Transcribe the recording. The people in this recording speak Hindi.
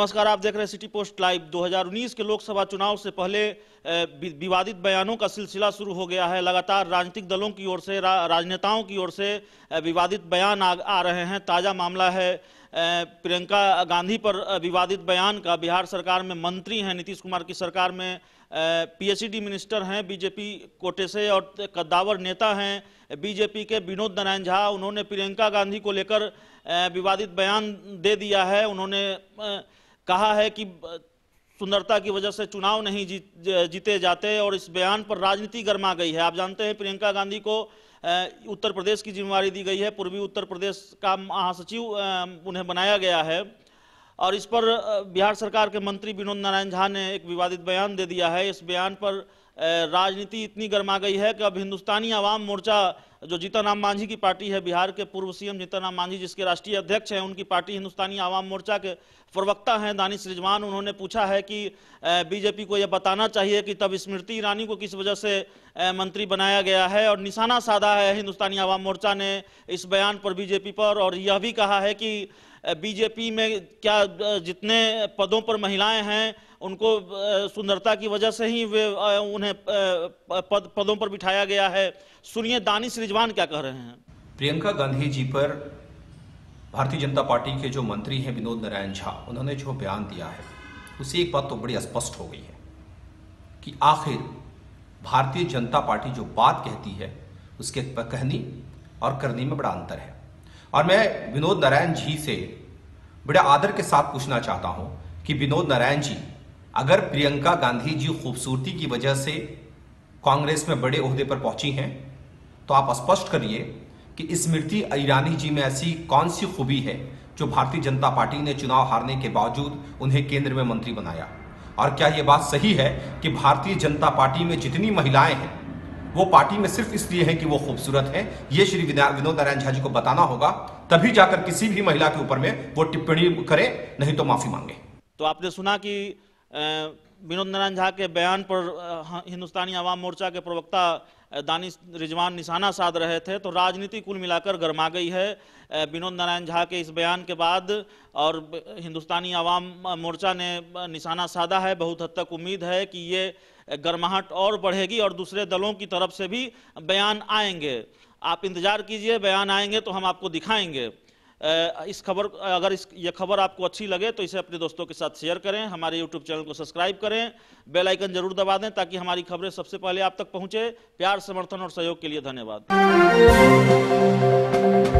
नमस्कार आप देख रहे हैं सिटी पोस्ट लाइव 2019 के लोकसभा चुनाव से पहले विवादित बयानों का सिलसिला शुरू हो गया है लगातार राजनीतिक दलों की ओर से रा, राजनेताओं की ओर से विवादित बयान आ, आ रहे हैं ताज़ा मामला है प्रियंका गांधी पर विवादित बयान का बिहार सरकार में मंत्री हैं नीतीश कुमार की सरकार में पीएचडी मिनिस्टर हैं बीजेपी कोटे से और कद्दावर नेता हैं बीजेपी के विनोद नारायण झा उन्होंने प्रियंका गांधी को लेकर विवादित बयान दे दिया है उन्होंने कहा है कि सुंदरता की वजह से चुनाव नहीं जी, जीते जाते और इस बयान पर राजनीति गर्मा गई है आप जानते हैं प्रियंका गांधी को उत्तर प्रदेश की जिम्मेवारी दी गई है पूर्वी उत्तर प्रदेश का महासचिव उन्हें बनाया गया है और इस पर बिहार सरकार के मंत्री विनोद नारायण झा ने एक विवादित बयान दे दिया है इस बयान पर राजनीति इतनी गर्मा गई है कि अब हिंदुस्तानी आवाम मोर्चा जो जीतन राम मांझी की पार्टी है बिहार के पूर्व सीएम जीतन राम मांझी जिसके राष्ट्रीय अध्यक्ष हैं उनकी पार्टी हिंदुस्तानी आवाम मोर्चा के प्रवक्ता हैं दानिश रिजवान उन्होंने पूछा है कि बीजेपी को यह बताना चाहिए कि तब स्मृति ईरानी को किस वजह से मंत्री बनाया गया है और निशाना साधा है हिंदुस्तानी आवाम मोर्चा ने इस बयान पर बीजेपी पर और यह भी कहा है कि बीजेपी में क्या जितने पदों पर महिलाएं हैं उनको सुंदरता की वजह से ही वे उन्हें पद, पदों पर बिठाया गया है सुनिए दानिश रिजवान क्या कह रहे हैं प्रियंका गांधी जी पर भारतीय जनता पार्टी के जो मंत्री हैं विनोद नारायण झा उन्होंने जो बयान दिया है उसे एक बात तो बड़ी स्पष्ट हो गई है कि आखिर भारतीय जनता पार्टी जो बात कहती है उसके कहनी और करने में बड़ा अंतर है और मैं विनोद नारायण जी से बड़े आदर के साथ पूछना चाहता हूं कि विनोद नारायण जी अगर प्रियंका गांधी जी खूबसूरती की वजह से कांग्रेस में बड़े ओहदे पर पहुंची हैं तो आप स्पष्ट करिए कि स्मृति ईरानी जी में ऐसी कौन सी खूबी है जो भारतीय जनता पार्टी ने चुनाव हारने के बावजूद उन्हें केंद्र में मंत्री बनाया और क्या ये बात सही है कि भारतीय जनता पार्टी में जितनी महिलाएं हैं वो पार्टी में सिर्फ इसलिए है कि वो खूबसूरत है ये श्री विनोद नारायण झा जी को बताना होगा तभी जाकर किसी भी महिला के ऊपर में वो टिप्पणी करे नहीं तो माफी मांगे तो आपने सुना कि विनोद नारायण झा के बयान पर हिंदुस्तानी आवाम मोर्चा के प्रवक्ता दानिश रिजवान निशाना साध रहे थे तो राजनीति कुल मिलाकर गर्मा गई है विनोद नारायण झा के इस बयान के बाद और हिंदुस्तानी आवाम मोर्चा ने निशाना साधा है बहुत हद तक उम्मीद है कि ये गर्माहट और बढ़ेगी और दूसरे दलों की तरफ से भी बयान आएंगे आप इंतज़ार कीजिए बयान आएंगे तो हम आपको दिखाएंगे इस खबर अगर इस ये खबर आपको अच्छी लगे तो इसे अपने दोस्तों के साथ शेयर करें हमारे यूट्यूब चैनल को सब्सक्राइब करें बेल आइकन जरूर दबा दें ताकि हमारी खबरें सबसे पहले आप तक पहुंचे प्यार समर्थन और सहयोग के लिए धन्यवाद